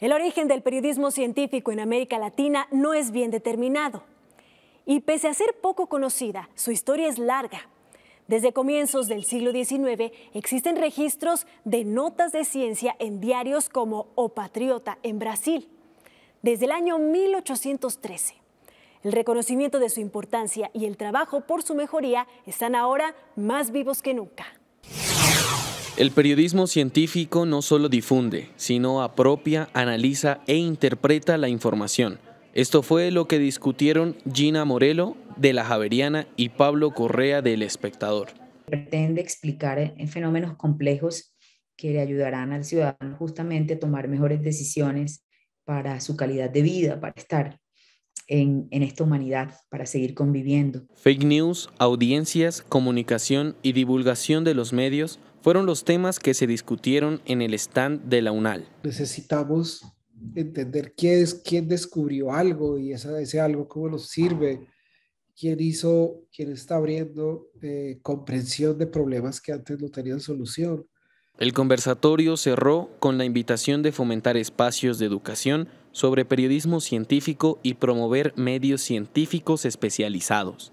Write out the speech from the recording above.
El origen del periodismo científico en América Latina no es bien determinado. Y pese a ser poco conocida, su historia es larga. Desde comienzos del siglo XIX existen registros de notas de ciencia en diarios como O Patriota en Brasil, desde el año 1813. El reconocimiento de su importancia y el trabajo por su mejoría están ahora más vivos que nunca. El periodismo científico no solo difunde, sino apropia, analiza e interpreta la información. Esto fue lo que discutieron Gina Morelo de La Javeriana y Pablo Correa del Espectador. Pretende explicar eh, fenómenos complejos que le ayudarán al ciudadano justamente a tomar mejores decisiones para su calidad de vida, para estar en, en, esta humanidad para seguir conviviendo. Fake news, audiencias, comunicación y divulgación de los medios fueron los temas que se discutieron en el stand de la UNAL. Necesitamos entender quién es quién descubrió algo y ese algo cómo nos sirve, quién hizo, quién está abriendo eh, comprensión de problemas que antes no tenían solución. El conversatorio cerró con la invitación de fomentar espacios de educación sobre periodismo científico y promover medios científicos especializados.